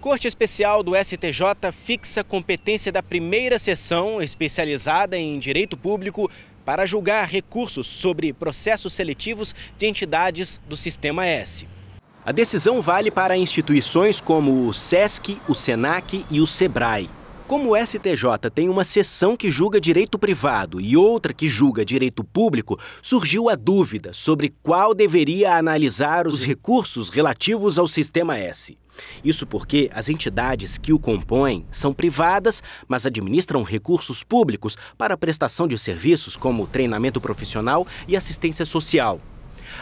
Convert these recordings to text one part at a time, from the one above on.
Corte Especial do STJ fixa competência da primeira sessão especializada em direito público para julgar recursos sobre processos seletivos de entidades do Sistema S. A decisão vale para instituições como o SESC, o SENAC e o SEBRAE. Como o STJ tem uma seção que julga direito privado e outra que julga direito público, surgiu a dúvida sobre qual deveria analisar os recursos relativos ao Sistema S. Isso porque as entidades que o compõem são privadas, mas administram recursos públicos para a prestação de serviços como treinamento profissional e assistência social.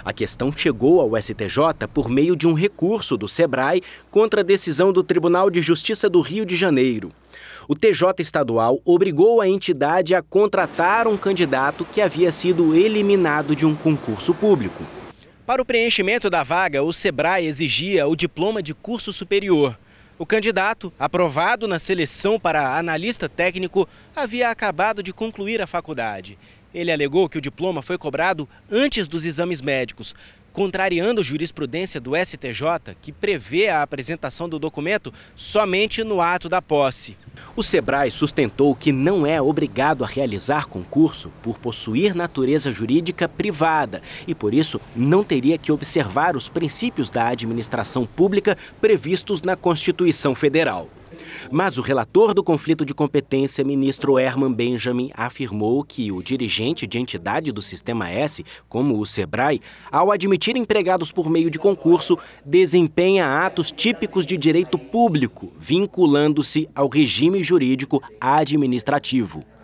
A questão chegou ao STJ por meio de um recurso do SEBRAE contra a decisão do Tribunal de Justiça do Rio de Janeiro. O TJ estadual obrigou a entidade a contratar um candidato que havia sido eliminado de um concurso público. Para o preenchimento da vaga, o SEBRAE exigia o diploma de curso superior. O candidato, aprovado na seleção para analista técnico, havia acabado de concluir a faculdade. Ele alegou que o diploma foi cobrado antes dos exames médicos, contrariando jurisprudência do STJ, que prevê a apresentação do documento somente no ato da posse. O Sebrae sustentou que não é obrigado a realizar concurso por possuir natureza jurídica privada e, por isso, não teria que observar os princípios da administração pública previstos na Constituição Federal. Mas o relator do conflito de competência, ministro Herman Benjamin, afirmou que o dirigente de entidade do Sistema S, como o SEBRAE, ao admitir empregados por meio de concurso, desempenha atos típicos de direito público, vinculando-se ao regime jurídico administrativo.